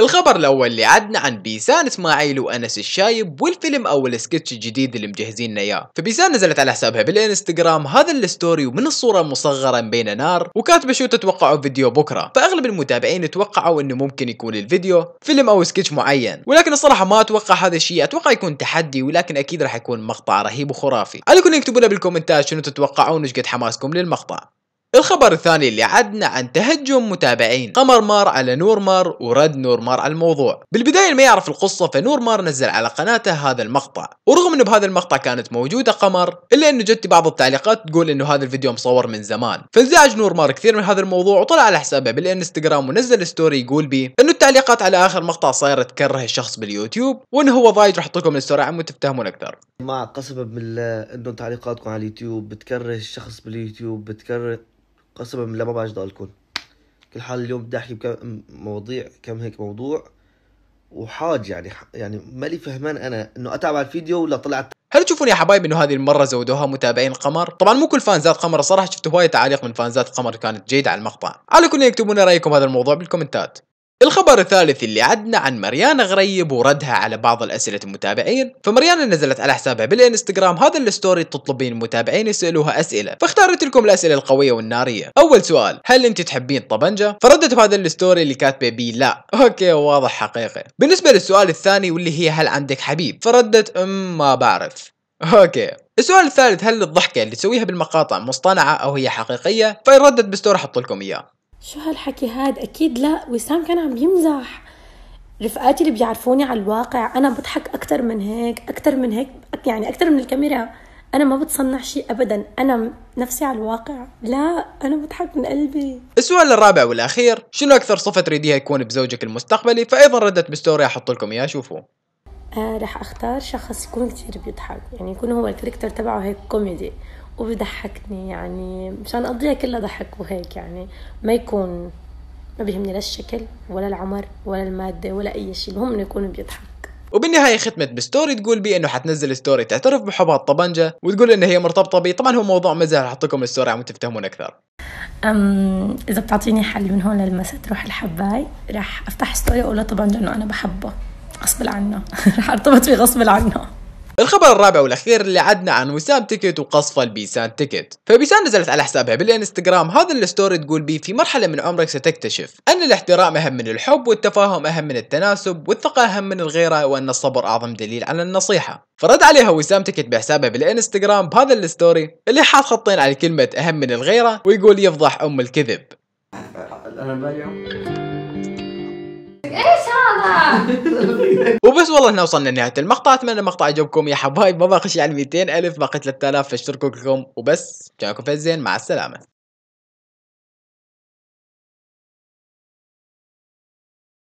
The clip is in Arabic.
الخبر الأول اللي عدنا عن بيسان إسماعيل وأنس الشايب والفيلم أو السكتش الجديد اللي مجهزين إياه فبيسان نزلت على حسابها بالإنستغرام هذا الستوري ومن الصورة مصغرا بين نار وكاتبة شو تتوقعوا فيديو بكرة فأغلب المتابعين توقعوا أنه ممكن يكون الفيديو فيلم أو سكتش معين ولكن الصراحة ما أتوقع هذا الشيء أتوقع يكون تحدي ولكن أكيد راح يكون مقطع رهيب وخرافي عليكم يكتبوا لنا بالكومنتات شنو تتوقعون وش قد حماسكم للمقطع الخبر الثاني اللي عدنا عن تهجم متابعين قمر مار على نور مار ورد نور مار على الموضوع بالبداية ما يعرف القصة فنور مار نزل على قناته هذا المقطع ورغم انه بهذا المقطع كانت موجودة قمر الا انه جت بعض التعليقات تقول انه هذا الفيديو مصور من زمان فانزعج نور مار كثير من هذا الموضوع وطلع على حسابه بالانستغرام ونزل ستوري يقول بي انه التعليقات على اخر مقطع صايرة تكره الشخص باليوتيوب وانه هو ضايج راح احط لكم الستوري عم تفتهمون اكثر مع قسما بالله انه تعليقاتكم على اليوتيوب بتكره الشخص باليوتيوب بتكره قسما بالله ما بقدر لكم كل حال اليوم بدي احكي بكم مواضيع كم هيك موضوع وحاج يعني يعني ما لي فهمان انا انه اتابع الفيديو ولا طلعت هل تشوفون يا حبايبي انه هذه المره زودوها متابعين قمر؟ طبعا مو كل فانزات قمر صراحه شفت هوايه تعاليق من فانزات قمر كانت جيده على المقطع. على كل يكتبون رايكم هذا الموضوع بالكومنتات. الخبر الثالث اللي عدنا عن مريانا غريب وردها على بعض الأسئلة المتابعين فمريانا نزلت على حسابها بالإنستغرام هذا الستوري تطلبين المتابعين يسألوها أسئلة فاختارت لكم الأسئلة القوية والنارية أول سؤال هل أنت تحبين طبنجة؟ فردت بهذا الستوري اللي كاتبه بي لا أوكي واضح حقيقة بالنسبة للسؤال الثاني واللي هي هل عندك حبيب؟ فردت أم ما بعرف اوكي السؤال الثالث هل الضحكة اللي تسويها بالمقاطع مصطنعة أو هي حقيقية؟ فإن ردت بستور أحط لكم إياه شو هالحكي هاد اكيد لا وسام كان عم يمزح رفقاتي اللي بيعرفوني على الواقع انا بضحك اكثر من هيك اكثر من هيك يعني اكثر من الكاميرا انا ما بتصنع شيء ابدا انا نفسي على الواقع لا انا بضحك من قلبي السؤال الرابع والاخير شنو اكثر صفه تريديها يكون بزوجك المستقبلي فايضا ردت بستوري احط لكم اياها شوفوا آه رح اختار شخص يكون كثير بيضحك يعني يكون هو الكاركتر تبعه هيك كوميدي وبضحكني يعني مشان اقضيها كلها ضحك وهيك يعني ما يكون ما بيهمني لا الشكل ولا العمر ولا الماده ولا اي شيء المهم انه يكون بيضحك وبالنهايه ختمت بستوري تقول بي انه حتنزل ستوري تعترف بحبها الطبنجه وتقول انها هي مرتبطه بي طبعا هو موضوع مزح حط لكم الستوري عم تفتهمون اكثر أم اذا بتعطيني حل من هون للمسا تروح الحباي راح افتح ستوري واقول لطبنجة طبنجه انه انا بحبه غصب عنه راح ارتبط فيه غصب عنه الخبر الرابع والاخير اللي عدنا عن وسام تيكت وقصف البيسان تيكت فبيسان نزلت على حسابها بالانستغرام هذا الستوري تقول بيه في مرحله من عمرك ستكتشف ان الاحترام اهم من الحب والتفاهم اهم من التناسب والثقه اهم من الغيره وان الصبر اعظم دليل على النصيحه فرد عليها وسام تيكت بحسابها بالانستغرام بهذا الستوري اللي حاط خطين على كلمه اهم من الغيره ويقول يفضح ام الكذب انا ايش هذا؟ وبس والله احنا وصلنا لنهايه المقطع اتمنى المقطع عجبكم يا حبايب ما بخش على 200 الف باقي 3000 فاشتركوا كلكم وبس جاكم فزين مع السلامه